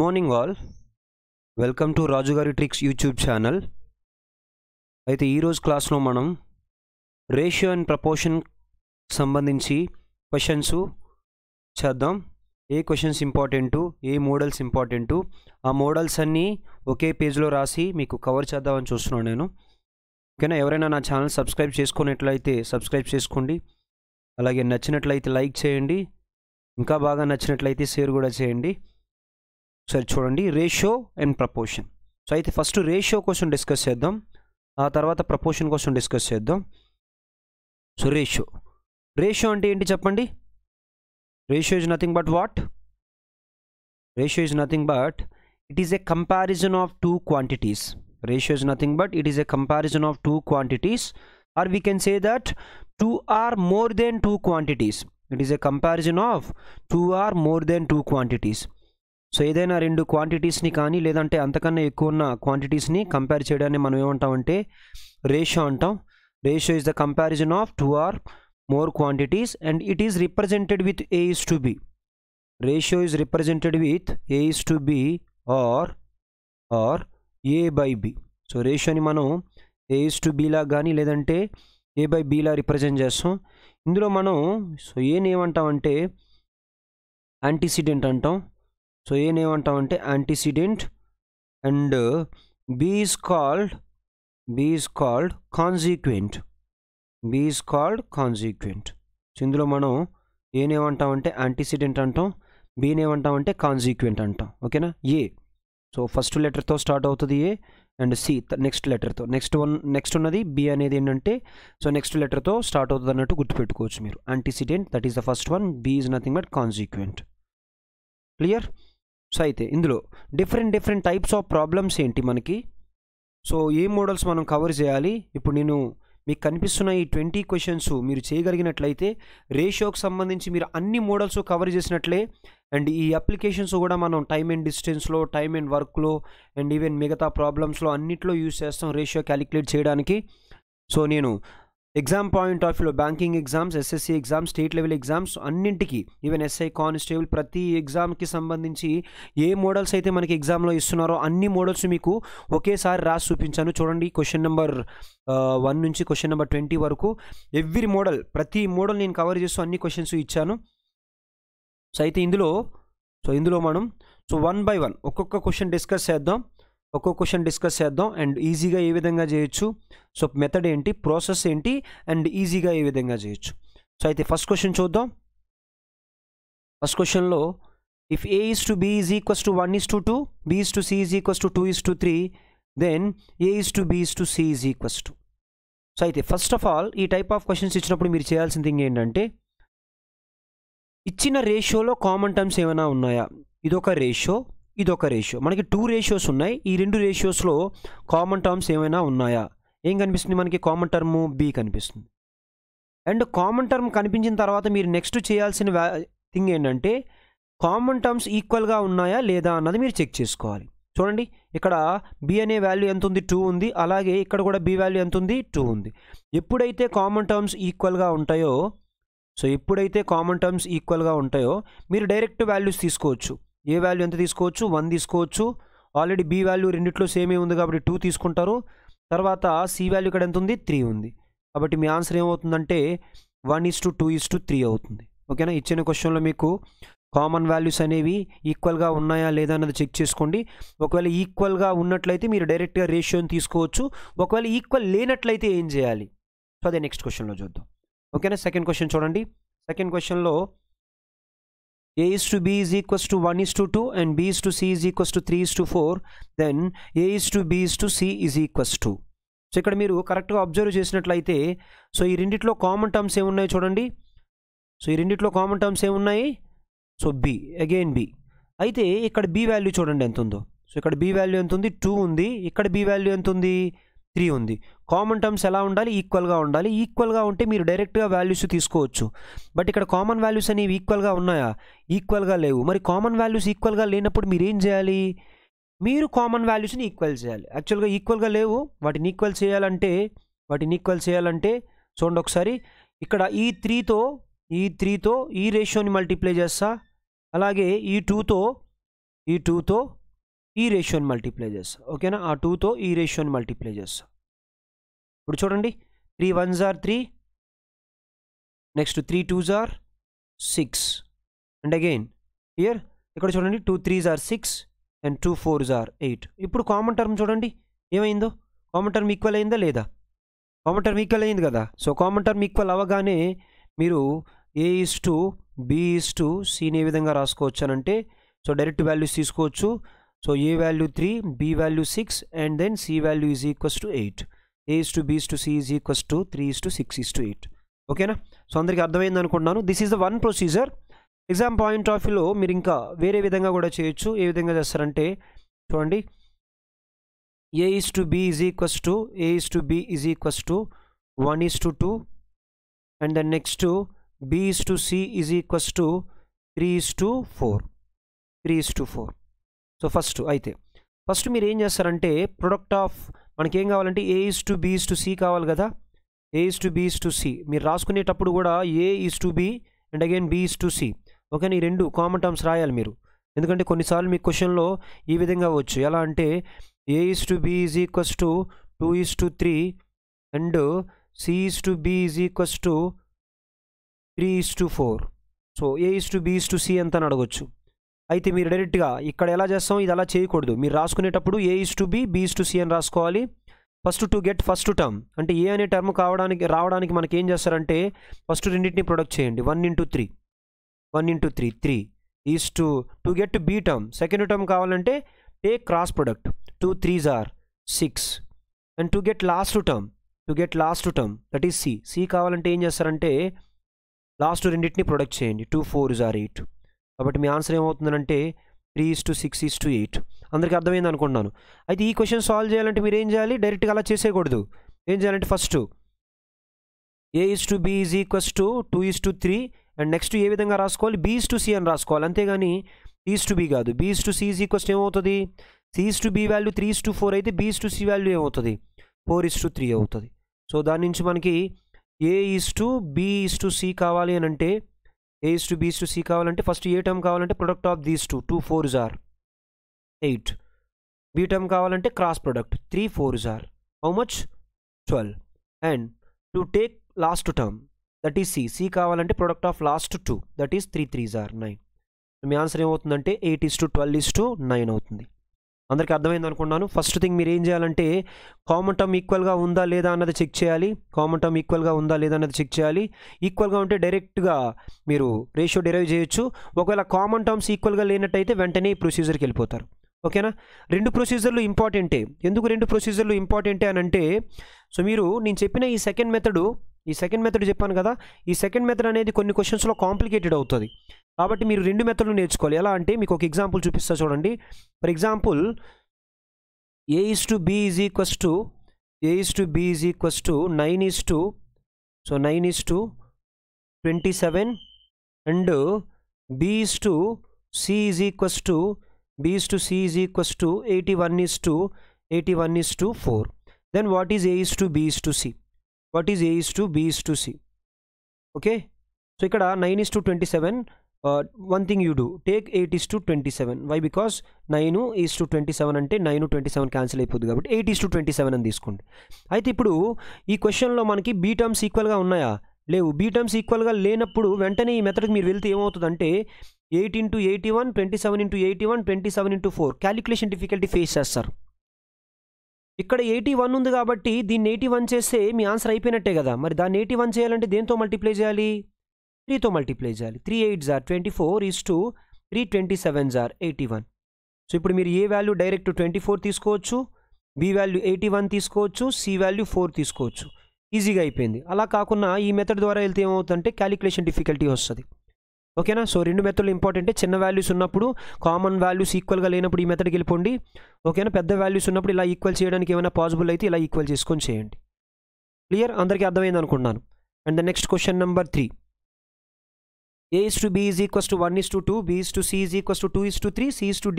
Morning all welcome to రాజుగారి tricks YouTube channel అయితే ఈరోజు క్లాస్లో మనం రేషియో అండ్ ప్రపోర్షన్ సంబంధించి క్వశ్చన్స్ చేద్దాం ఏ క్వశ్చన్స్ ఇంపార్టెంటు ఏ మోడల్స్ ఇంపార్టెంటు ఆ మోడల్స్ అన్నీ ఒకే పేజ్లో రాసి మీకు కవర్ చేద్దామని చూస్తున్నాను నేను ఓకేనా ఎవరైనా నా ఛానల్ సబ్స్క్రైబ్ చేసుకున్నట్లయితే సబ్స్క్రైబ్ చేసుకోండి అలాగే నచ్చినట్లయితే లైక్ చేయండి ఇంకా బాగా నచ్చినట్లయితే షేర్ కూడా చేయండి సరే చూడండి రేషియో అండ్ ప్రపోర్షన్ సో అయితే ఫస్ట్ రేషియో కోసం డిస్కస్ చేద్దాం ఆ తర్వాత ప్రపోర్షన్ కోసం డిస్కస్ చేద్దాం సో రేషియో రేషియో అంటే ఏంటి చెప్పండి ratio is nothing but what ratio is nothing but it is a comparison of two quantities ratio is nothing but it is a comparison of two quantities or we can say that two or more than two quantities it is a comparison of two or more than two quantities so ఏదైనా రెండు క్వాంటిటీస్ని కానీ లేదంటే అంతకన్నా ఎక్కువ ఉన్న క్వాంటిటీస్ని compare చేయడాన్ని మనం ఏమంటామంటే రేషియో అంటాం ratio is the comparison of two or more quantities and it is represented with A is to B ratio is represented with A is to B or or A by B so రేషియోని మనం A is to బీలా కానీ లేదంటే ఏ by బీలా represent చేస్తాం ఇందులో మనం so ఏమంటామంటే antecedent అంటాం so అంటే antecedent and B is called B is called consequent B is called consequent ఇందులో మనం ఏనేమంటామంటే యాంటీసిడెంట్ అంటాం బీనేమంటామంటే కాన్సిక్వెంట్ అంటాం ఓకేనా ఏ సో ఫస్ట్ లెటర్తో స్టార్ట్ అవుతుంది ఏ అండ్ సి నెక్స్ట్ లెటర్తో నెక్స్ట్ వన్ నెక్స్ట్ ఉన్నది బి అనేది ఏంటంటే సో నెక్స్ట్ లెటర్తో స్టార్ట్ అవుతుంది అన్నట్టు గుర్తుపెట్టుకోవచ్చు మీరు antecedent that is the first one B is nothing but consequent clear so అయితే ఇందులో different different types of problems ఏంటి మనకి సో ఏ మోడల్స్ మనం కవర్ చేయాలి ఇప్పుడు నేను మీకు కనిపిస్తున్న ఈ ట్వంటీ క్వశ్చన్స్ మీరు చేయగలిగినట్లయితే రేషియోకి సంబంధించి మీరు అన్ని మోడల్స్ కవర్ చేసినట్లే అండ్ ఈ అప్లికేషన్స్ కూడా మనం టైమ్ అండ్ డిస్టెన్స్లో టైమ్ అండ్ వర్క్లో అండ్ ఈవెన్ మిగతా ప్రాబ్లమ్స్లో అన్నిట్లో యూస్ చేస్తాం రేషియో క్యాలిక్యులేట్ చేయడానికి సో నేను ఎగ్జామ్ పాయింట్ ఆఫ్ వ్యూలో banking exams SSC exams state level exams అన్నింటికి ఈవెన్ ఎస్ఐ కానిస్టేబుల్ ప్రతి ఎగ్జామ్కి సంబంధించి ఏ మోడల్స్ అయితే మనకి ఎగ్జామ్లో ఇస్తున్నారో అన్ని మోడల్స్ మీకు ఒకేసారి రాసి చూపించాను చూడండి క్వశ్చన్ నెంబర్ వన్ నుంచి క్వశ్చన్ నెంబర్ ట్వంటీ వరకు ఎవ్రీ మోడల్ ప్రతి మోడల్ నేను కవర్ చేస్తూ అన్ని క్వశ్చన్స్ ఇచ్చాను సో అయితే ఇందులో సో ఇందులో మనం సో వన్ బై వన్ ఒక్కొక్క క్వశ్చన్ డిస్కస్ చేద్దాం ఒక్కో క్వశ్చన్ డిస్కస్ చేద్దాం అండ్ ఈజీగా ఏ విధంగా చేయొచ్చు సో మెథడ్ ఏంటి ప్రాసెస్ ఏంటి అండ్ ఈజీగా ఏ విధంగా చేయొచ్చు సో అయితే ఫస్ట్ క్వశ్చన్ చూద్దాం ఫస్ట్ క్వశ్చన్లో if A is to B is equals to one is to two B is to C is equals to two is to three then A is to B is to C is equals to so అయితే first of all ఈ type of questions ఇచ్చినప్పుడు మీరు చేయాల్సిన thing ఏంటంటే ఇచ్చిన రేషియోలో common terms ఏమైనా ఉన్నాయా ఇదొక రేషియో ఇదొక రేషియో మనకి టూ రేషియోస్ ఉన్నాయి ఈ రెండు రేషియోస్లో కామన్ టర్మ్స్ ఏమైనా ఉన్నాయా ఏం కనిపిస్తుంది మనకి కామన్ టర్మ్ బి కనిపిస్తుంది అండ్ కామన్ టర్మ్ కనిపించిన తర్వాత మీరు నెక్స్ట్ చేయాల్సిన థింగ్ ఏంటంటే కామన్ టర్మ్స్ ఈక్వల్గా ఉన్నాయా లేదా అన్నది మీరు చెక్ చేసుకోవాలి చూడండి ఇక్కడ బి అనే వాల్యూ ఎంత ఉంది టూ ఉంది అలాగే ఇక్కడ కూడా బి వాల్యూ ఎంత ఉంది టూ ఉంది ఎప్పుడైతే కామన్ టర్మ్స్ ఈక్వల్గా ఉంటాయో సో ఎప్పుడైతే కామన్ టర్మ్స్ ఈక్వల్గా ఉంటాయో మీరు డైరెక్ట్ వాల్యూస్ తీసుకోవచ్చు ఏ వాల్యూ ఎంత తీసుకోవచ్చు వన్ తీసుకోవచ్చు ఆల్రెడీ బి వాల్యూ రెండిట్లో సేమే ఉంది కాబట్టి టూ తీసుకుంటారు తర్వాత సి వాల్యూ ఇక్కడ ఎంత ఉంది త్రీ ఉంది కాబట్టి మీ ఆన్సర్ ఏమవుతుందంటే one is to two is to three అవుతుంది ఓకేనా ఇచ్చిన క్వశ్చన్లో మీకు కామన్ వాల్యూస్ అనేవి ఈక్వల్గా ఉన్నాయా లేదా అన్నది చెక్ చేసుకోండి ఒకవేళ ఈక్వల్గా ఉన్నట్లయితే మీరు డైరెక్ట్గా రేషియోని తీసుకోవచ్చు ఒకవేళ ఈక్వల్ లేనట్లయితే ఏం చేయాలి సో అదే నెక్స్ట్ క్వశ్చన్లో చూద్దాం ఓకేనా సెకండ్ క్వశ్చన్ చూడండి సెకండ్ క్వశ్చన్లో a is to b is equals to 1 is to 2 and b is to c is equals to 3 is to 4 then a is to b is to c is equals to so ఇక్కడ మీరు కరెక్ట్గా observe చేసినట్లయితే so ఈ రెండిట్లో common terms ఏమున్నాయి చూడండి so ఈ రెండిట్లో కామన్ టర్మ్స్ ఏమున్నాయి సో బి అగైన్ బి అయితే ఇక్కడ బి వాల్యూ చూడండి ఎంత ఉందో సో ఇక్కడ బి వాల్యూ ఎంత ఉంది టూ ఉంది ఇక్కడ బి వాల్యూ ఎంత ఉంది త్రీ ఉంది కామన్ టర్మ్స్ ఎలా ఉండాలి ఈక్వల్గా ఉండాలి ఈక్వల్గా ఉంటే మీరు డైరెక్ట్గా వాల్యూస్ తీసుకోవచ్చు బట్ ఇక్కడ కామన్ వాల్యూస్ అనేవి ఈక్వల్గా ఉన్నాయా ఈక్వల్గా లేవు మరి కామన్ వాల్యూస్ ఈక్వల్గా లేనప్పుడు మీరు ఏం చేయాలి మీరు కామన్ వాల్యూస్ని ఈక్వల్ చేయాలి యాక్చువల్గా ఈక్వల్గా లేవు వాటిని ఈక్వల్ చేయాలంటే వాటిని ఈక్వల్ చేయాలంటే చూడండి ఒకసారి ఇక్కడ ఈ త్రీతో ఈ త్రీతో ఈ రేషియోని మల్టిప్లై చేస్తా అలాగే ఈ టూతో ఈ టూతో ఈ రేషియోని మల్టిప్లై చేస్తాం ఓకేనా ఆ టూతో ఈ రేషియోని మల్టిప్లై చేస్తాం ఇప్పుడు చూడండి three ones are three next three twos are six and again here ఇక్కడ చూడండి two threes are six and two four are eight ఇప్పుడు కామన్ టర్మ్ చూడండి ఏమైందో కామన్ టర్మ్ ఈక్వల్ అయిందా లేదా కామన్ టర్మ్ ఈక్వల్ అయింది కదా సో కామన్ టర్మ్ ఈక్వల్ అవ్వగానే మీరు A is to B is to సీని ఏ విధంగా రాసుకోవచ్చు అంటే సో డైరెక్ట్ వాల్యూస్ తీసుకోవచ్చు so a value 3, b value 6 and then c value is equals to 8. a is to b is to c is equals to 3 is to 6 is to 8. ఓకేనా so అందరికి అర్థమైంది అనుకుంటున్నాను this is the one procedure exam point of వ్యూలో మీరు ఇంకా వేరే విధంగా కూడా చేయొచ్చు ఏ విధంగా చేస్తారంటే చూడండి A is to B is equals to A is to B is equals to one is to two and then next B is to C is equals to three is to four three is to four so first అయితే first మీరు ఏం చేస్తారంటే product of మనకేం కావాలంటే A is to B is to C కావాలి కదా A to B is to C మీరు రాసుకునేటప్పుడు కూడా A is to B and again B is is to C ఓకేనా ఈ రెండు కామన్ టర్మ్స్ రాయాలి మీరు ఎందుకంటే కొన్నిసార్లు మీ క్వశ్చన్లో ఈ విధంగా వచ్చు ఎలా అంటే A is to B is equals to two is to three and C is to B is equals to three is to four so A is to B is is to C ఎంత అని అడగచ్చు అయితే మీరు డైరెక్ట్గా ఇక్కడ ఎలా చేస్తాం ఇది అలా చేయకూడదు మీరు రాసుకునేటప్పుడు A is to B B to C అని రాసుకోవాలి first to get first term అంటే ఏ అనే టర్మ్ కావడానికి రావడానికి మనకి ఏం చేస్తారంటే ఫస్ట్ రెండింటిని ప్రొడక్ట్ చేయండి one into three one into three three is to to get B term second term కావాలంటే take cross product two threes are six and to get last term to get last term that is C C కావాలంటే ఏం చేస్తారంటే last రెండింటిని product చేయండి two four are eight కాబట్టి మీ answer ఏమవుతుందంటే three is to six is to eight అందరికీ అర్థమైంది అనుకుంటున్నాను అయితే ఈ క్వశ్చన్ సాల్వ్ చేయాలంటే మీరు ఏం చేయాలి డైరెక్ట్గా అలా చేసేయకూడదు ఏం చేయాలంటే first A is to B is equals to two is to three and next ఏ విధంగా రాసుకోవాలి బీస్ టు సి అని రాసుకోవాలి అంతేగాని ఈస్ టు బీ కాదు బీస్ టు సి ఈజ్ ఈక్వల్స్ ఏమవుతుంది C is to B value three is to four అయితే బీస్ టు సి వాల్యూ ఏమవుతుంది ఫోర్ ఈస్ టు త్రీ అవుతుంది సో దాని నుంచి మనకి A is to B is to C కావాలి అని అంటే A's to B's to C కావాలంటే ఫస్ట్ ఏ టర్మ్ కావాలంటే product of these two two four are eight B term కావాలంటే cross product three four are how much twelve and to take last term that is C C కావాలంటే product of last two that is three three are nine మీ answer ఏమవుతుందంటే eight is to twelve is to nine అవుతుంది అందరికీ అర్థమైంది అనుకున్నాను first thing మీరు ఏం చేయాలంటే కామన్ టర్మ్ ఈక్వల్గా ఉందా లేదా అన్నది చెక్ చేయాలి కామన్ టర్మ్ ఈక్వల్గా ఉందా లేదా అన్నది చెక్ చేయాలి ఈక్వల్గా ఉంటే డైరెక్ట్గా మీరు రేషియో డెరైవ్ చేయొచ్చు ఒకవేళ కామన్ టర్మ్స్ ఈక్వల్గా లేనట్టయితే వెంటనే ప్రొసీజర్కి వెళ్ళిపోతారు ఓకేనా రెండు ప్రొసీజర్లు ఇంపార్టెంటే ఎందుకు రెండు ప్రొసీజర్లు ఇంపార్టెంటే అని అంటే సో మీరు నేను చెప్పిన ఈ సెకండ్ మెథడు ఈ సెకండ్ మెథడ్ చెప్పాను కదా ఈ సెకండ్ మెథడ్ అనేది కొన్ని క్వశ్చన్స్లో కాంప్లికేటెడ్ అవుతుంది కాబట్టి మీరు రెండు మెథడ్లు నేర్చుకోవాలి ఎలా అంటే మీకు ఒక ఎగ్జాంపుల్ చూపిస్తా చూడండి for example A is to B is equals to A is to B is equals to nine is to so nine is to twenty seven and B is to C is equals to B is to C is equals to eighty one is to eighty one is to four then what is A is to B is to C what is A is to B is to C okay so ఇక్కడ nine is to twenty seven one thing you do take eight is to twenty seven why because nine is to twenty seven అంటే nine twenty seven cancel అయిపోతుంది కాబట్టి eight is to twenty seven అని తీసుకోండి అయితే ఇప్పుడు ఈ క్వశ్చన్లో మనకి బీ టర్మ్స్ ఈక్వల్గా ఉన్నాయా లేవు బీ టర్మ్స్ ఈక్వల్గా లేనప్పుడు వెంటనే ఈ మెథడ్కి మీరు వెళ్తే ఏమవుతుందంటే eight into eighty one twenty seven into eighty one twenty seven into four calculation difficulty face చేస్తారు ఇక్కడ ఎయిటీ వన్ ఉంది కాబట్టి దీన్ని ఎయిటీ వన్ చేస్తే మీ ఆన్సర్ అయిపోయినట్టే కదా మరి దాన్ని ఎయిటీ వన్ చేయాలంటే దేంతో మల్టిప్లై చేయాలి త్రీతో మల్టిప్లై చేయాలి three eight are twenty four is to three twenty seven are eighty one so ఇప్పుడు మీరు A value direct twenty four తీసుకోవచ్చు బి వాల్యూ ఎయిటీ వన్ తీసుకోవచ్చు సి వాల్యూ ఫోర్ తీసుకోవచ్చు ఈజీగా అయిపోయింది అలా కాకుండా ఈ మెథడ్ ద్వారా వెళ్తే ఏమవుతుందంటే క్యాలిక్యులేషన్ డిఫికల్టీ వస్తుంది ఓకేనా సో రెండు మెథడ్లు ఇంపార్టెంటే చిన్న వాల్యూస్ ఉన్నప్పుడు కామన్ వాల్యూస్ ఈక్వల్గా లేనప్పుడు ఈ మెథడ్కి వెళ్ళిపోండి ఓకేనా పెద్ద వాల్యూస్ ఉన్నప్పుడు ఇలా ఈక్వల్ చేయడానికి ఏమైనా పాసిబుల్ అయితే ఇలా ఈక్వల్ చేసుకొని చేయండి క్లియర్ అందరికీ అర్థమైంది అనుకున్నాను and the next question number three A's is to B is to one is to two 2, to is to C is equals to 2 is to 3, C is to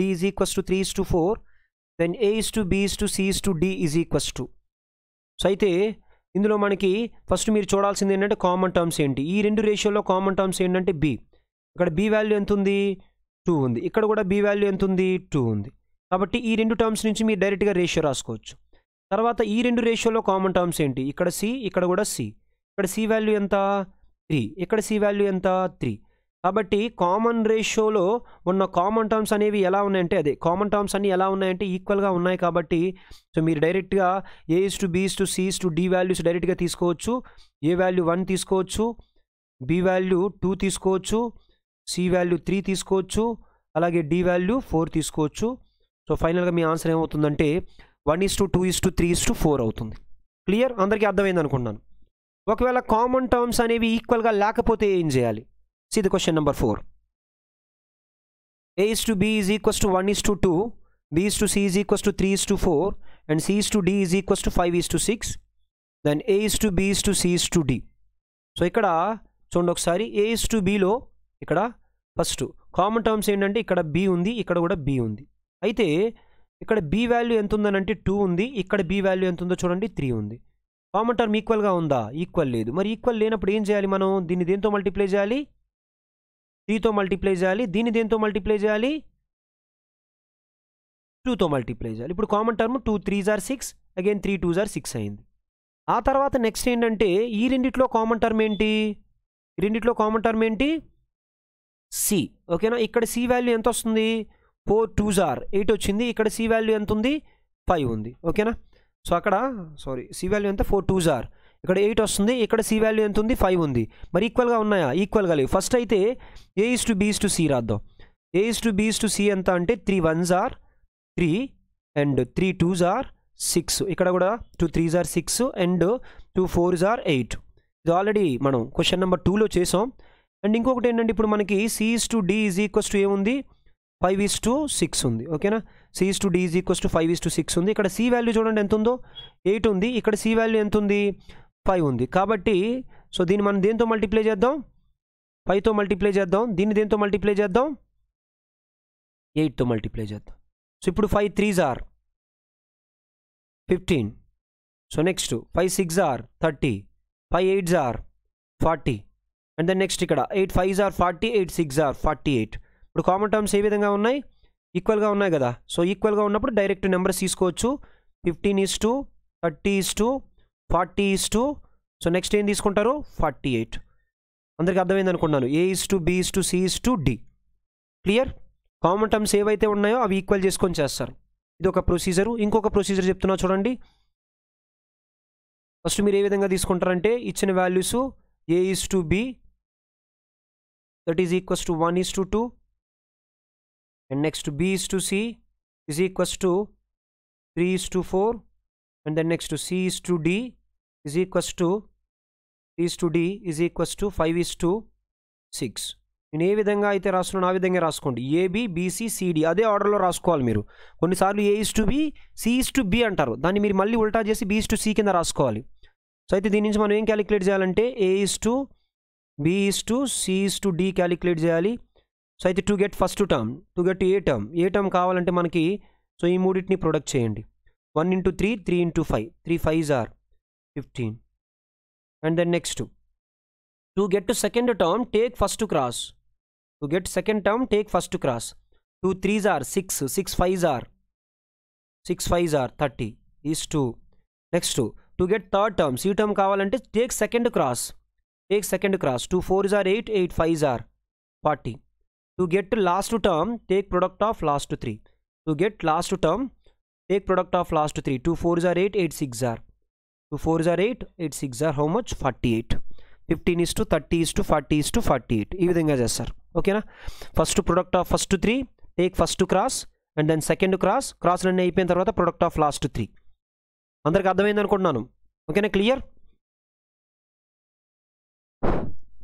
D is four then A is to B to C to D is equals to so అయితే ఇందులో మనకి first మీరు చూడాల్సింది ఏంటంటే common terms ఏంటి ఈ రెండు రేషియోలో కామన్ టర్మ్స్ ఏంటంటే బి ఇక్కడ బి వాల్యూ ఎంత ఉంది టూ ఉంది ఇక్కడ కూడా బి వాల్యూ ఎంత ఉంది టూ ఉంది కాబట్టి ఈ రెండు టర్మ్స్ నుంచి మీరు డైరెక్ట్గా రేషియో రాసుకోవచ్చు తర్వాత ఈ రెండు రేషియోలో కామన్ టర్మ్స్ ఏంటి ఇక్కడ సి ఇక్కడ కూడా సి ఇక్కడ సి వాల్యూ ఎంత త్రీ ఇక్కడ సి వాల్యూ ఎంత త్రీ కాబట్టి కామన్ రేషియోలో ఉన్న కామన్ టర్మ్స్ అనేవి ఎలా ఉన్నాయంటే అదే కామన్ టర్మ్స్ అన్నీ ఎలా ఉన్నాయంటే ఈక్వల్గా ఉన్నాయి కాబట్టి సో మీరు డైరెక్ట్గా A's to B's to C's to D values డైరెక్ట్గా తీసుకోవచ్చు ఏ వాల్యూ వన్ తీసుకోవచ్చు బి వాల్యూ టూ తీసుకోవచ్చు సి వాల్యూ త్రీ తీసుకోవచ్చు అలాగే డి వాల్యూ ఫోర్ తీసుకోవచ్చు సో ఫైనల్గా మీ ఆన్సర్ ఏమవుతుందంటే one is to two is to three is to four అవుతుంది క్లియర్ అందరికీ అర్థమైంది అనుకున్నాను ఒకవేళ కామన్ టర్మ్స్ అనేవి ఈక్వల్గా లేకపోతే ఏం చేయాలి See the question number 4. A is to B is equals to 1 is to 2, B is to C is equals to 3 is to 4 and C is to D is equals to 5 is to 6. Then A is to B is to C is to D. So ఇక్కడ చూడండి ఒకసారి ఏ is to బీలో ఇక్కడ first common terms ఏంటంటే ఇక్కడ B ఉంది ఇక్కడ కూడా B ఉంది అయితే ఇక్కడ బి వాల్యూ ఎంత ఉందనంటే టూ ఉంది ఇక్కడ బి వాల్యూ ఎంత ఉందో చూడండి త్రీ ఉంది కామన్ టర్మ్ ఈక్వల్గా ఉందా ఈక్వల్ లేదు మరి ఈక్వల్ లేనప్పుడు ఏం చేయాలి మనం దీన్ని దేంతో మల్టిప్లై చేయాలి త్రీతో మల్టిప్లై చేయాలి దీన్ని దేనితో మల్టిప్లై చేయాలి టూతో మల్టిప్లై చేయాలి ఇప్పుడు common term two three are six again three two are six అయింది ఆ తర్వాత నెక్స్ట్ ఏంటంటే ఈ రెండిట్లో కామన్ టర్మ్ ఏంటి రెండిట్లో కామన్ టర్మ్ ఏంటి సి ఓకేనా ఇక్కడ సి వాల్యూ ఎంత వస్తుంది ఫోర్ టూ జార్ ఎయిట్ వచ్చింది ఇక్కడ సి వాల్యూ ఎంత ఉంది ఫైవ్ ఉంది ఓకేనా సో అక్కడ సారీ సి వాల్యూ ఎంత ఫోర్ టూ జార్ ఇక్కడ ఎయిట్ వస్తుంది ఇక్కడ సి వాల్యూ ఎంత ఉంది ఫైవ్ ఉంది మరి ఈక్వల్గా ఉన్నాయా ఈక్వల్గా లేవు ఫస్ట్ అయితే A is to B's to C రాద్దాం A is to B's to C ఎంత అంటే three ones are three and three twos are six ఇక్కడ కూడా two threes are six and two fours are eight ఇది already మనం question number టూలో చేసాం and ఇంకొకటి ఏంటంటే ఇప్పుడు మనకి C's to D is equals to ఏముంది ఫైవ్ ఈస్ టు సిక్స్ ఉంది ఓకేనా C's to D is equals to five is to six ఉంది ఇక్కడ సి వాల్యూ చూడండి ఎంత ఉందో ఎయిట్ ఉంది ఇక్కడ సి వాల్యూ ఎంత ఉంది ఫైవ్ ఉంది కాబట్టి సో దీన్ని మనం దేంతో మల్టిప్లై చేద్దాం ఫైవ్తో మల్టిప్లై చేద్దాం దీన్ని దేంతో మల్టిప్లై చేద్దాం ఎయిట్తో మల్టిప్లై చేద్దాం సో ఇప్పుడు five threes are fifteen so next five six are thirty five eights are forty and then next ఇక్కడ eight fives are forty eight six are forty eight ఇప్పుడు కామన్ టర్మ్స్ ఏ విధంగా ఉన్నాయి ఈక్వల్గా ఉన్నాయి కదా సో ఈక్వల్గా ఉన్నప్పుడు డైరెక్ట్ నెంబర్స్ తీసుకోవచ్చు fifteen is to thirty is to forty is to so next ఏం తీసుకుంటారు ఫార్టీ ఎయిట్ అందరికి అర్థమైంది అనుకున్నాను ఏ is to B is to C is to D clear common terms ఏవైతే ఉన్నాయో అవి ఈక్వల్ చేసుకొని చేస్తారు ఇది ఒక ప్రొసీజరు ఇంకొక ప్రొసీజర్ చెప్తున్నా చూడండి ఫస్ట్ మీరు ఏ విధంగా తీసుకుంటారంటే ఇచ్చిన values A is to B that is equals to one is to two and next B is to C is equals to three is to four and then next C is to D is equals to is to D is equals to five is to six నేను ఏ విధంగా అయితే రాస్తున్నాను ఆ విధంగా రాసుకోండి AB BC CD అదే ఆర్డర్లో రాసుకోవాలి మీరు కొన్నిసార్లు A is to B C is to B అంటారు దాన్ని మీరు మళ్ళీ ఉల్టా చేసి బి ఈజ్ టు సి కింద రాసుకోవాలి సో అయితే దీని నుంచి మనం ఏం క్యాలిక్యులేట్ చేయాలంటే A is to B is to C is to D calculate చేయాలి సో అయితే to get first term to get A term A term కావాలంటే మనకి సో ఈ మూడింటిని ప్రొడక్ట్ చేయండి one into three three into five three five are 15 and then next two to get to second term take first to cross to get second term take first to cross 2 3s are 6 6 5s are 6 5s are 30 is 2 next 2 to get third term c term కావాలంటే take second cross take second cross 2 4s are 8 8 5s are 40 to get to last term take product of last 3 to get last term take product of last 3 2 4s are 8 8 6 are 2 are eight 8 six are are much forty eight fifteen is to thirty is to forty is to forty eight ఈ విధంగా చేస్తారు ఓకేనా first product of first three take first cross and then second cross cross అన్నీ అయిపోయిన తర్వాత product of last three అందరికి అర్థమైంది అనుకుంటున్నాను ఓకేనా క్లియర్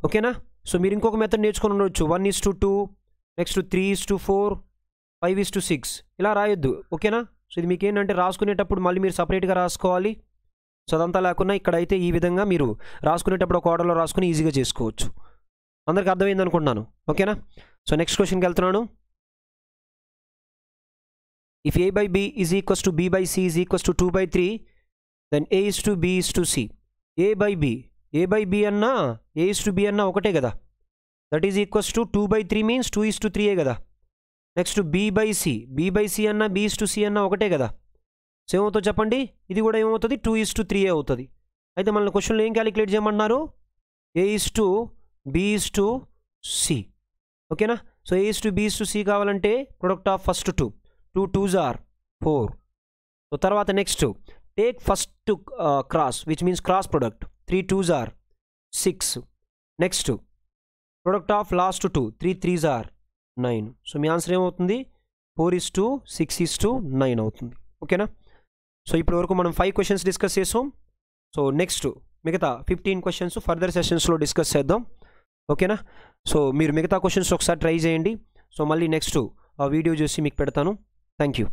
ఓకేనా సో మీరు ఇంకొక మెథడ్ నేర్చుకుని ఉండొచ్చు one is to two next three is to four five is to six ఇలా రాయొద్దు ఓకేనా సో ఇది మీకు ఏంటంటే రాసుకునేటప్పుడు మళ్ళీ మీరు సపరేట్గా రాసుకోవాలి సో అదంతా లేకుండా ఇక్కడైతే ఈ విధంగా మీరు రాసుకునేటప్పుడు ఒక ఆర్డర్లో రాసుకుని ఈజీగా చేసుకోవచ్చు అందరికి అర్థమైంది అనుకుంటున్నాను ఓకేనా సో నెక్స్ట్ క్వశ్చన్కి వెళ్తున్నాను if A by B is equals to B by C is equals to two by three then A is to B is to C A by B A by B అన్నా A is to B అన్నా ఒకటే కదా that is equals to two by three means two is to త్రీయే కదా next B by C B by C అన్నా B is to C అన్నా ఒకటే కదా సో ఏమవుతుంది చెప్పండి ఇది కూడా ఏమవుతుంది టూ ఈస్ టు త్రీ అవుతుంది అయితే మన క్వశ్చన్లో ఏం క్యాలిక్యులేట్ చేయమన్నారు A is to B's to C ఓకేనా so A is to B to C కావాలంటే product of first two two twos are four so తర్వాత next take first cross which means cross product three twos are six next product of last two three threes are nine so మీ answer ఏమవుతుంది four is to six is to nine అవుతుంది ఓకేనా so ఇప్పటి వరకు మనం five questions discuss చేసాం so next మిగతా fifteen questions further సెషన్స్లో డిస్కస్ చేద్దాం ఓకేనా సో మీరు మిగతా క్వశ్చన్స్ ఒకసారి ట్రై చేయండి సో మళ్ళీ నెక్స్ట్ ఆ వీడియో చూసి మీకు పెడతాను థ్యాంక్ యూ